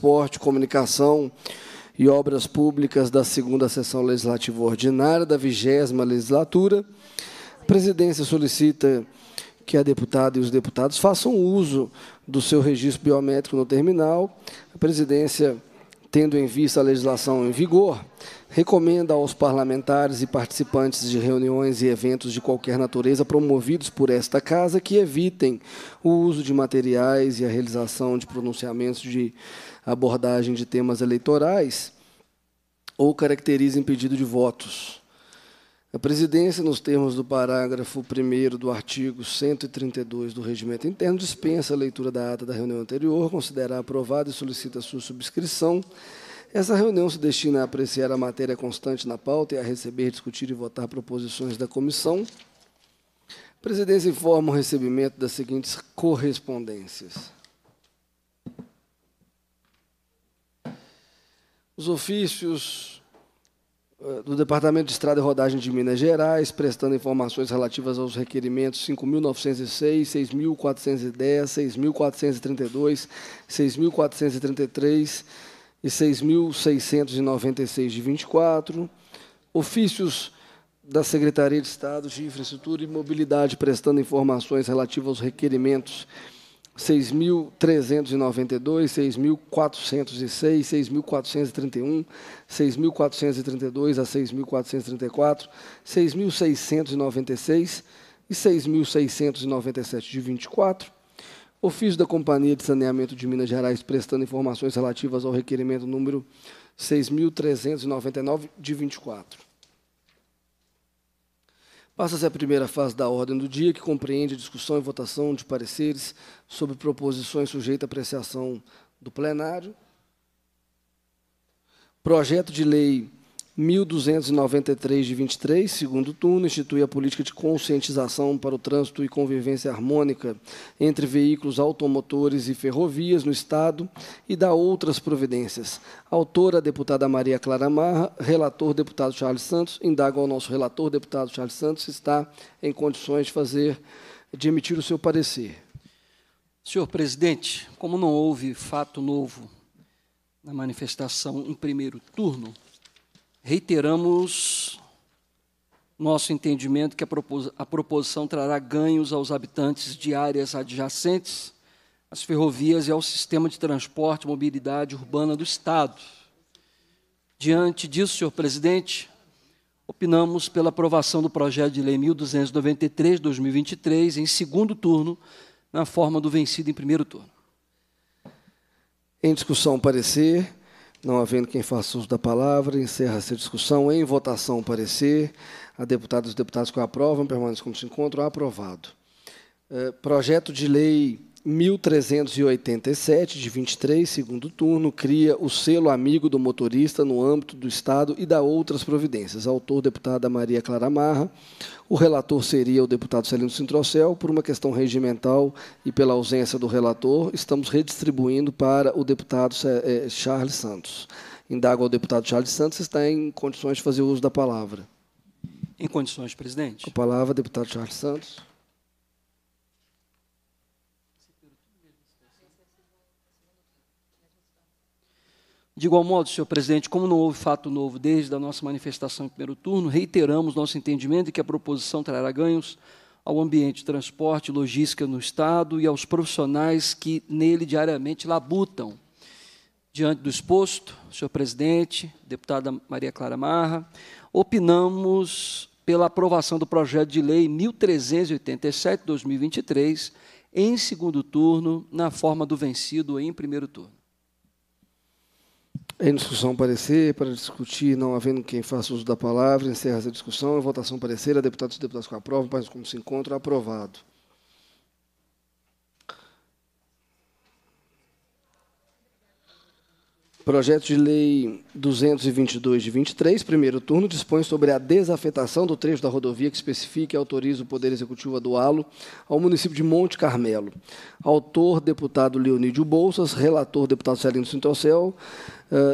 Transporte, Comunicação e Obras Públicas da segunda sessão legislativa ordinária da vigésima legislatura. A presidência solicita que a deputada e os deputados façam uso do seu registro biométrico no terminal. A presidência tendo em vista a legislação em vigor, recomenda aos parlamentares e participantes de reuniões e eventos de qualquer natureza promovidos por esta Casa que evitem o uso de materiais e a realização de pronunciamentos de abordagem de temas eleitorais ou caracterizem pedido de votos a presidência, nos termos do parágrafo 1 do artigo 132 do Regimento Interno, dispensa a leitura da ata da reunião anterior, considera aprovada e solicita sua subscrição. Essa reunião se destina a apreciar a matéria constante na pauta e a receber, discutir e votar proposições da comissão. A presidência informa o recebimento das seguintes correspondências. Os ofícios eh, do Departamento de Estrada e Rodagem de Minas Gerais, prestando informações relativas aos requerimentos 5.906, 6.410, 6.432, 6.433 e 6.696 de 24, ofícios da Secretaria de Estado de Infraestrutura e Mobilidade, prestando informações relativas aos requerimentos 6.392, 6.406, 6.431, 6.432 a 6.434, 6.696 e 6.697 de 24. Ofício da Companhia de Saneamento de Minas Gerais prestando informações relativas ao requerimento número 6.399 de 24. Passa-se a primeira fase da ordem do dia, que compreende a discussão e votação de pareceres sobre proposições sujeitas à apreciação do plenário. Projeto de lei 1293 de 23, segundo turno, institui a política de conscientização para o trânsito e convivência harmônica entre veículos automotores e ferrovias no Estado e dá outras providências. Autora, deputada Maria Clara Marra, relator, deputado Charles Santos, indaga ao nosso relator, deputado Charles Santos, se está em condições de fazer, de emitir o seu parecer. Senhor presidente, como não houve fato novo na manifestação em primeiro turno, Reiteramos nosso entendimento que a proposição trará ganhos aos habitantes de áreas adjacentes às ferrovias e ao sistema de transporte e mobilidade urbana do Estado. Diante disso, senhor presidente, opinamos pela aprovação do projeto de lei 1293/2023 em segundo turno, na forma do vencido em primeiro turno. Em discussão, parecer. Não havendo quem faça uso da palavra, encerra-se a discussão. Em votação, o parecer. A deputada e os deputados que aprovam permanecem como se encontram. Aprovado. Eh, projeto de lei 1387, de 23, segundo turno, cria o selo amigo do motorista no âmbito do Estado e da outras providências. Autor, deputada Maria Clara Marra. O relator seria o deputado Celino Sintrocel. Por uma questão regimental e pela ausência do relator, estamos redistribuindo para o deputado eh, eh, Charles Santos. Indago ao deputado Charles Santos se está em condições de fazer uso da palavra. Em condições, presidente. Com a palavra, deputado Charles Santos. De igual modo, senhor presidente, como não houve fato novo desde a nossa manifestação em primeiro turno, reiteramos nosso entendimento de que a proposição trará ganhos ao ambiente de transporte e logística no Estado e aos profissionais que nele diariamente labutam. Diante do exposto, senhor presidente, deputada Maria Clara Marra, opinamos pela aprovação do projeto de lei 1387 2023 em segundo turno, na forma do vencido em primeiro turno. Em é discussão parecer para discutir, não havendo quem faça uso da palavra, encerra essa discussão. Votação parecer, a deputados e deputados que aprovam, países como se encontram, aprovado. Projeto de Lei 222 de 23, primeiro turno, dispõe sobre a desafetação do trecho da rodovia que especifica e autoriza o Poder Executivo a doá-lo ao município de Monte Carmelo. Autor, deputado Leonídio Bolsas, relator, deputado Celino Sintrocel. Uh,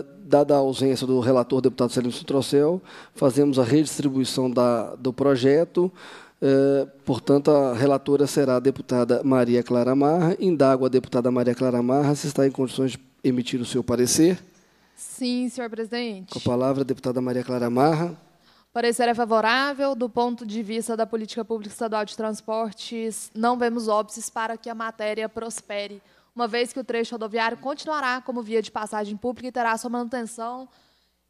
eh, dada a ausência do relator, deputado Celino Sintrocel, fazemos a redistribuição da, do projeto. Uh, portanto, a relatora será a deputada Maria Clara Marra. Indago a deputada Maria Clara Marra se está em condições de emitir o seu parecer. Sim, senhor presidente. Com a palavra, a deputada Maria Clara Marra. Parecer é favorável. Do ponto de vista da política pública estadual de transportes, não vemos óbices para que a matéria prospere, uma vez que o trecho rodoviário continuará como via de passagem pública e terá sua manutenção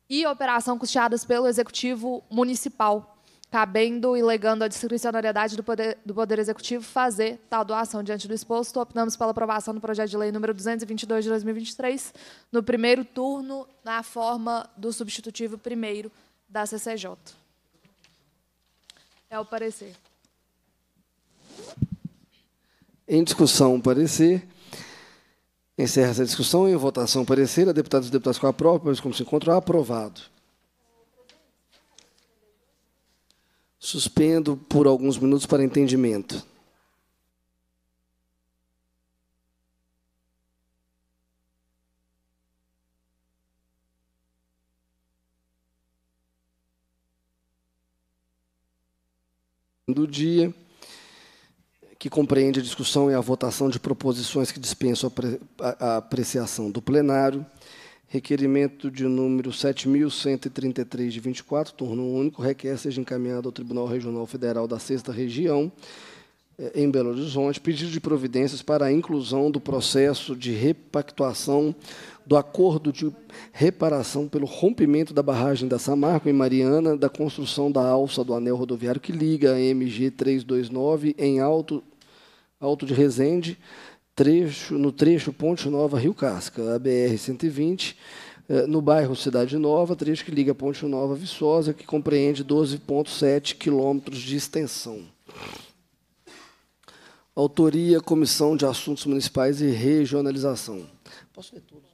e operação custeadas pelo Executivo Municipal cabendo e legando à discricionariedade do poder, do poder Executivo fazer tal doação. Diante do exposto, optamos pela aprovação do projeto de lei número 222 de 2023, no primeiro turno, na forma do substitutivo primeiro da CCJ. É o parecer. Em discussão, parecer. Encerra essa discussão. Em votação, parecer. A deputados e deputados com a própria, mas como se encontra, aprovado. Suspendo por alguns minutos para entendimento. do dia, que compreende a discussão e a votação de proposições que dispensam a apreciação do plenário, Requerimento de número 7.133 de 24, turno único, requer seja encaminhado ao Tribunal Regional Federal da Sexta Região, eh, em Belo Horizonte, pedido de providências para a inclusão do processo de repactuação do acordo de reparação pelo rompimento da barragem da Samarco em Mariana, da construção da alça do anel rodoviário que liga a MG 329 em Alto, Alto de Resende trecho, no trecho Ponte Nova Rio Casca, a BR 120, eh, no bairro Cidade Nova, trecho que liga Ponte Nova a Viçosa, que compreende 12,7 quilômetros de extensão. Autoria Comissão de Assuntos Municipais e Regionalização. Posso ler todos?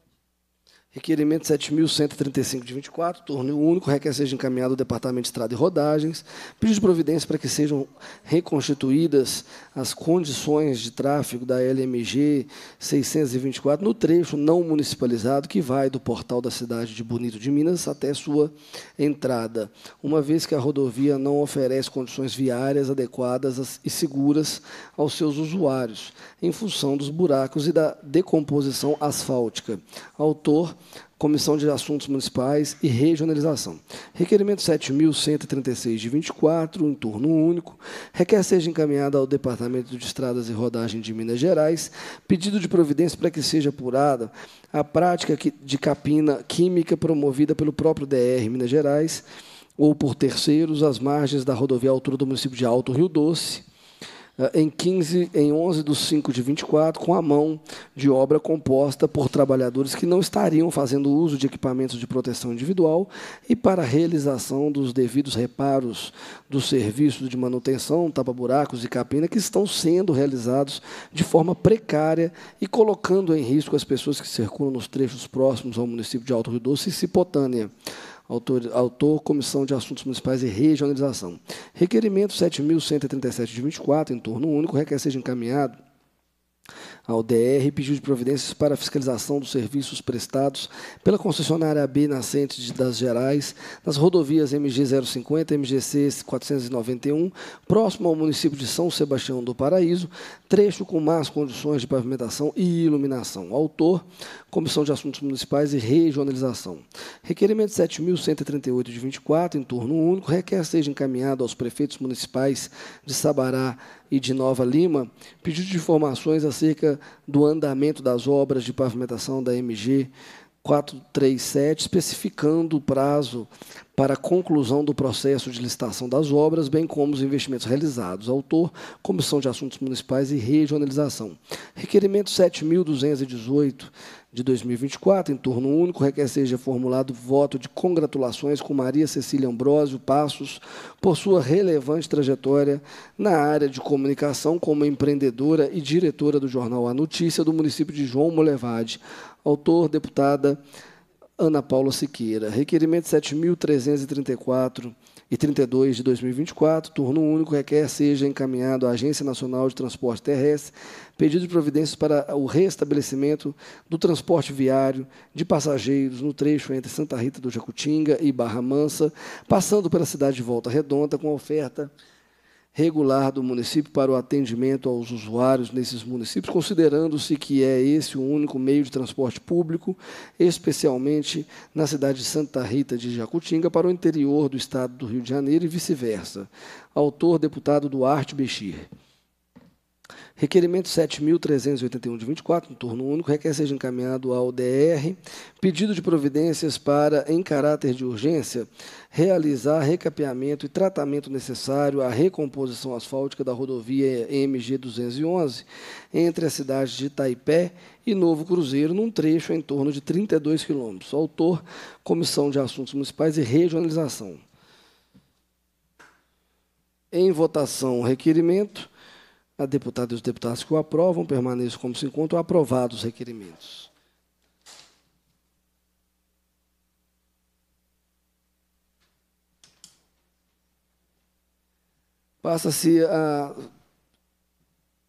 Requerimento 7.135 de 24, turno único, requer seja encaminhado ao Departamento de Estrada e Rodagens, pedido de providência para que sejam reconstituídas as condições de tráfego da LMG 624 no trecho não municipalizado que vai do portal da cidade de Bonito de Minas até sua entrada, uma vez que a rodovia não oferece condições viárias adequadas e seguras aos seus usuários, em função dos buracos e da decomposição asfáltica. Autor Comissão de Assuntos Municipais e Regionalização. Requerimento 7.136 de 24, em turno único, requer seja encaminhado ao Departamento de Estradas e Rodagem de Minas Gerais, pedido de providência para que seja apurada a prática de capina química promovida pelo próprio DR Minas Gerais ou por terceiros às margens da rodovia altura do município de Alto Rio Doce, eh, em 15, em 11 dos 5 de 24, com a mão de obra composta por trabalhadores que não estariam fazendo uso de equipamentos de proteção individual e para a realização dos devidos reparos dos serviços de manutenção, tapa-buracos e capina que estão sendo realizados de forma precária e colocando em risco as pessoas que circulam nos trechos próximos ao município de Alto Rio Doce e Cipotânea autor, autor Comissão de Assuntos Municipais e Regionalização. Requerimento 7.137 de 24, em torno único, requer seja encaminhado ao DR pediu de providências para a fiscalização dos serviços prestados pela concessionária AB Nascente de das Gerais nas rodovias MG 050 e MGC 491, próximo ao município de São Sebastião do Paraíso, trecho com más condições de pavimentação e iluminação. Autor, Comissão de Assuntos Municipais e Regionalização. Requerimento 7.138 de 24, em turno único, requer seja encaminhado aos prefeitos municipais de Sabará, e de Nova Lima, pedido de informações acerca do andamento das obras de pavimentação da MG 437, especificando o prazo para a conclusão do processo de licitação das obras, bem como os investimentos realizados. Autor, Comissão de Assuntos Municipais e Regionalização. Requerimento 7.218, de 2024, em turno único, requer seja formulado voto de congratulações com Maria Cecília Ambrosio Passos por sua relevante trajetória na área de comunicação como empreendedora e diretora do jornal A Notícia do município de João Molevade. Autor, deputada Ana Paula Siqueira. Requerimento 7.334 e 32 de 2024, turno único, requer seja encaminhado à Agência Nacional de Transporte Terrestre pedido de providências para o restabelecimento do transporte viário de passageiros no trecho entre Santa Rita do Jacutinga e Barra Mansa, passando pela cidade de Volta Redonda, com oferta regular do município para o atendimento aos usuários nesses municípios, considerando-se que é esse o único meio de transporte público, especialmente na cidade de Santa Rita de Jacutinga, para o interior do estado do Rio de Janeiro e vice-versa. Autor, deputado Duarte Bexir. Requerimento 7.381 de 24, no turno único, requer seja encaminhado ao DR. Pedido de providências para, em caráter de urgência, realizar recapeamento e tratamento necessário à recomposição asfáltica da rodovia MG 211 entre as cidades de Itaipé e Novo Cruzeiro, num trecho em torno de 32 quilômetros. Autor, Comissão de Assuntos Municipais e Regionalização. Em votação, requerimento. A deputada e os deputados que o aprovam permaneçam como se encontram aprovados os requerimentos. Passa-se a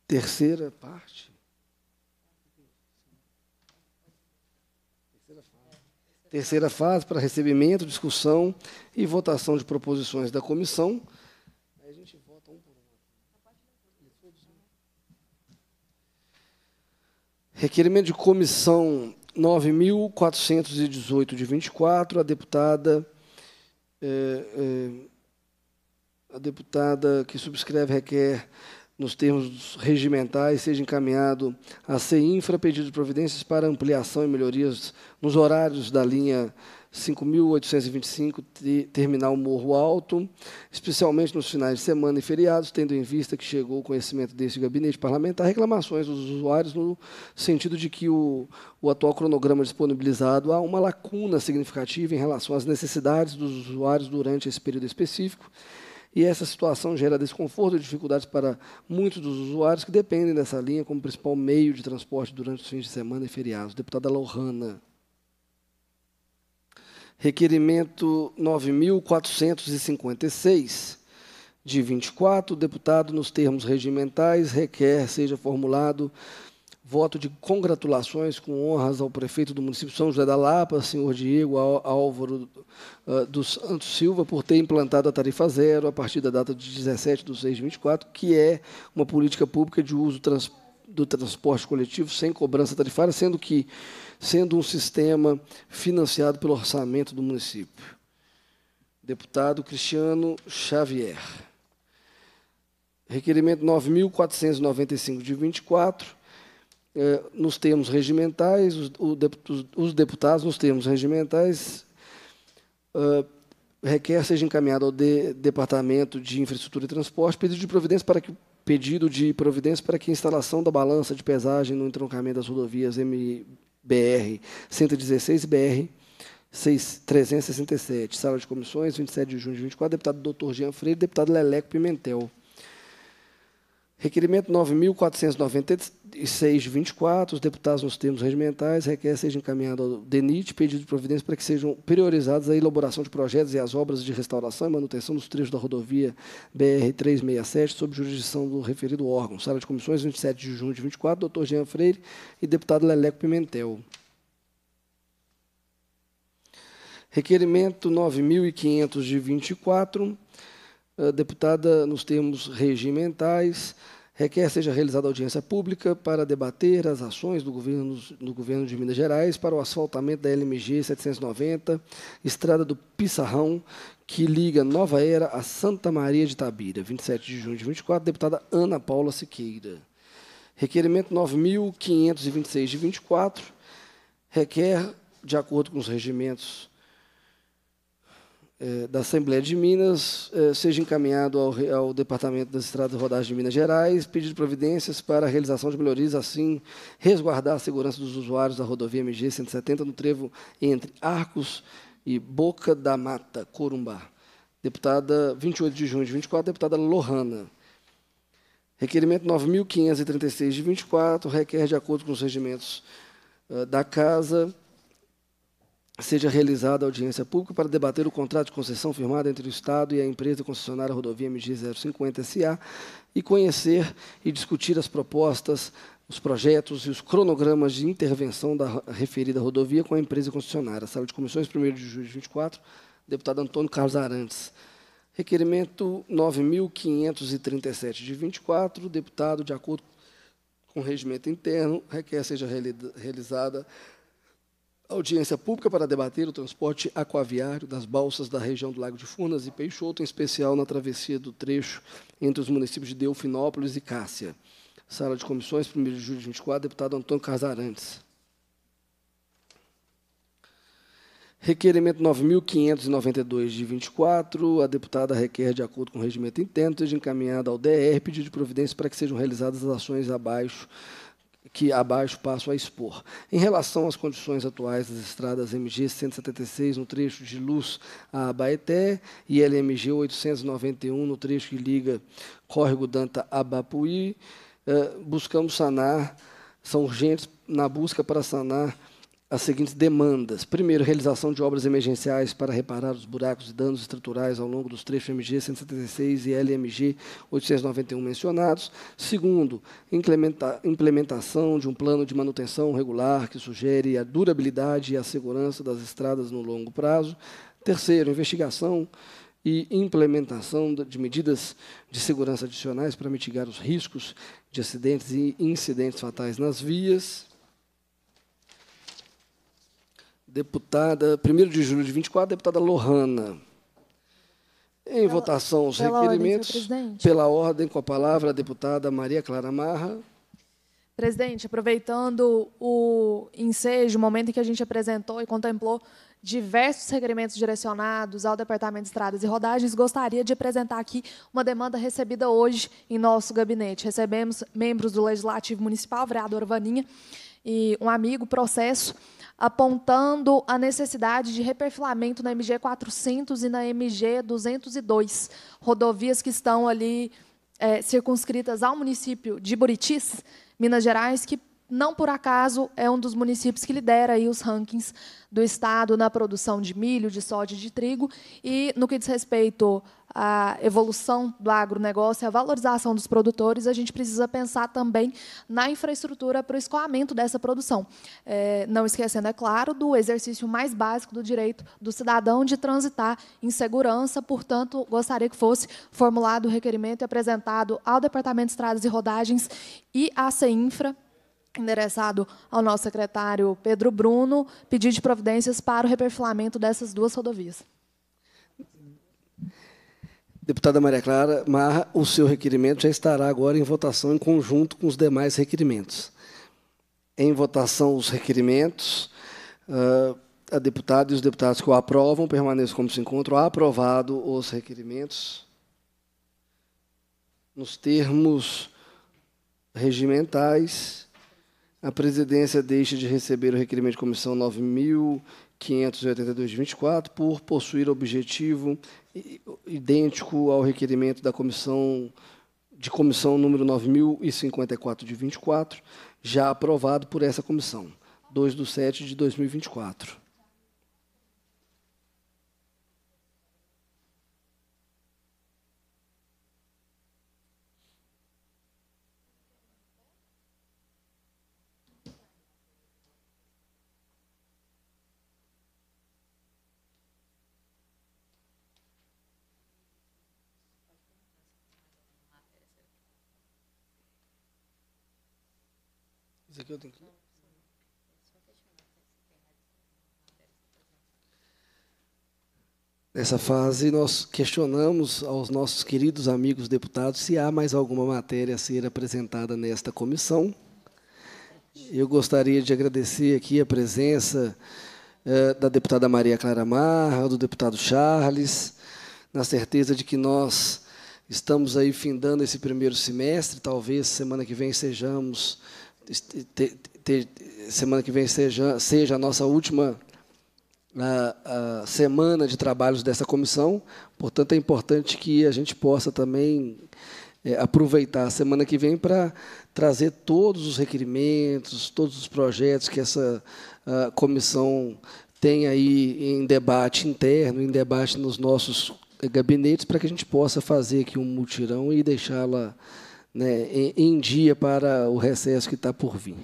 terceira parte. Terceira fase para recebimento, discussão e votação de proposições da comissão Requerimento de comissão 9.418 de 24, a deputada, é, é, a deputada que subscreve requer, nos termos regimentais, seja encaminhado a CEINFRA pedido de providências para ampliação e melhorias nos horários da linha 5.825 terminar Terminal Morro Alto, especialmente nos finais de semana e feriados, tendo em vista que chegou o conhecimento desse gabinete parlamentar, reclamações dos usuários no sentido de que o, o atual cronograma disponibilizado há uma lacuna significativa em relação às necessidades dos usuários durante esse período específico. E essa situação gera desconforto e dificuldades para muitos dos usuários que dependem dessa linha como principal meio de transporte durante os fins de semana e feriados. Deputada Lohana. Requerimento 9456, de 24, deputado, nos termos regimentais, requer seja formulado voto de congratulações com honras ao prefeito do município São José da Lapa, senhor Diego Álvaro ah, dos Santos Silva, por ter implantado a tarifa zero a partir da data de 17 de 6 de 24, que é uma política pública de uso trans, do transporte coletivo sem cobrança tarifária, sendo que sendo um sistema financiado pelo orçamento do município. Deputado Cristiano Xavier. Requerimento 9.495 de 24. É, nos termos regimentais, os, os, deputados, nos termos regimentais, eh, requer seja encaminhado ao de, Departamento de Infraestrutura e Transporte pedido de providência para que pedido de providência para que a instalação da balança de pesagem no entroncamento das rodovias M, BR 116 BR 6, 367, sala de comissões, 27 de junho de 24, deputado Dr. Jean Freire, deputado Leleco Pimentel. Requerimento 9.496, de 24. Os deputados, nos termos regimentais, requer seja encaminhado ao DENIT pedido de providência para que sejam priorizadas a elaboração de projetos e as obras de restauração e manutenção dos trechos da rodovia BR-367, sob jurisdição do referido órgão. Sala de comissões, 27 de junho de 24. Doutor Jean Freire e deputado Leleco Pimentel. Requerimento 9.524 ah, deputada, nos termos regimentais, requer seja realizada audiência pública para debater as ações do governo, do governo de Minas Gerais para o asfaltamento da LMG 790, estrada do Pissarrão, que liga Nova Era a Santa Maria de Tabira, 27 de junho de 24, deputada Ana Paula Siqueira. Requerimento 9.526 de 24 requer, de acordo com os regimentos eh, da Assembleia de Minas eh, seja encaminhado ao, ao, Departamento das Estradas Rodagens de Minas Gerais, pedido providências para a realização de melhorias, assim resguardar a segurança dos usuários da rodovia MG 170 no trevo entre Arcos e Boca da Mata, Corumbá. Deputada 28 de junho de 24, deputada Lohana. Requerimento 9.536 de 24 requer, de acordo com os regimentos uh, da Casa, seja realizada audiência pública para debater o contrato de concessão firmado entre o Estado e a empresa concessionária rodovia MG 050 SA e conhecer e discutir as propostas, os projetos e os cronogramas de intervenção da referida rodovia com a empresa concessionária. Sala de comissões, 1 de julho de 24, deputado Antônio Carlos Arantes. Requerimento 9.537 de 24, deputado, de acordo com o regimento interno, requer seja realizada audiência pública para debater o transporte aquaviário das balsas da região do Lago de Furnas e Peixoto, em especial na travessia do trecho entre os municípios de Delfinópolis e Cássia. Sala de Comissões, 1 de julho de 24, deputado Antônio Casarantes. Requerimento 9.592 de 24, a deputada requer, de acordo com o regimento interno, seja encaminhada ao DR pedido de providência para que sejam realizadas as ações abaixo que abaixo passo a expor. Em relação às condições atuais das estradas MG 176 no trecho de Luz a Baeté e LMG 891 no trecho que liga Córrego Danta a Bapuí, eh, buscamos sanar, são urgentes na busca para sanar as seguintes demandas. Primeiro, realização de obras emergenciais para reparar os buracos e danos estruturais ao longo dos trechos MG 176 e LMG 891 mencionados. Segundo, implementa implementação de um plano de manutenção regular que sugere a durabilidade e a segurança das estradas no longo prazo. Terceiro, investigação e implementação de medidas de segurança adicionais para mitigar os riscos de acidentes e incidentes fatais nas vias. Deputada, 1 de julho de 24, deputada Lohana. Em pela, votação, os pela requerimentos. Ordem, pela ordem, com a palavra, a deputada Maria Clara Marra. Presidente, aproveitando o ensejo, o momento em que a gente apresentou e contemplou diversos requerimentos direcionados ao Departamento de Estradas e Rodagens, gostaria de apresentar aqui uma demanda recebida hoje em nosso gabinete. Recebemos membros do Legislativo Municipal, vereador Vaninha, e um amigo processo apontando a necessidade de reperfilamento na MG 400 e na MG 202, rodovias que estão ali é, circunscritas ao município de Buritis, Minas Gerais, que não por acaso é um dos municípios que lidera aí os rankings do estado na produção de milho, de soja e de trigo. E no que diz respeito à evolução do agronegócio, à valorização dos produtores, a gente precisa pensar também na infraestrutura para o escoamento dessa produção. É, não esquecendo, é claro, do exercício mais básico do direito do cidadão de transitar em segurança. Portanto, gostaria que fosse formulado o requerimento e apresentado ao Departamento de Estradas e Rodagens e à CEINFRA endereçado ao nosso secretário Pedro Bruno, pedir de providências para o reperfilamento dessas duas rodovias. Deputada Maria Clara Marra, o seu requerimento já estará agora em votação em conjunto com os demais requerimentos. Em votação os requerimentos, ah, a deputada e os deputados que o aprovam permaneçam como se encontram. Aprovado os requerimentos nos termos regimentais a presidência deixa de receber o requerimento de comissão 9.582-24 por possuir objetivo idêntico ao requerimento da comissão de comissão número 9.054 de 24, já aprovado por essa comissão, 2 de 7 de 2024. Nessa fase, nós questionamos aos nossos queridos amigos deputados se há mais alguma matéria a ser apresentada nesta comissão. Eu gostaria de agradecer aqui a presença eh, da deputada Maria Clara Marra, do deputado Charles, na certeza de que nós estamos aí findando esse primeiro semestre, talvez semana que vem sejamos te, te, semana que vem seja, seja a nossa última na semana de trabalhos dessa comissão, portanto, é importante que a gente possa também é, aproveitar a semana que vem para trazer todos os requerimentos, todos os projetos que essa comissão tem aí em debate interno, em debate nos nossos gabinetes, para que a gente possa fazer aqui um mutirão e deixá-la né, em, em dia para o recesso que está por vir.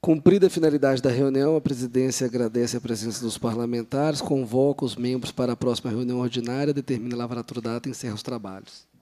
Cumprida a finalidade da reunião, a presidência agradece a presença dos parlamentares, convoca os membros para a próxima reunião ordinária, determina a lavratura data e encerra os trabalhos.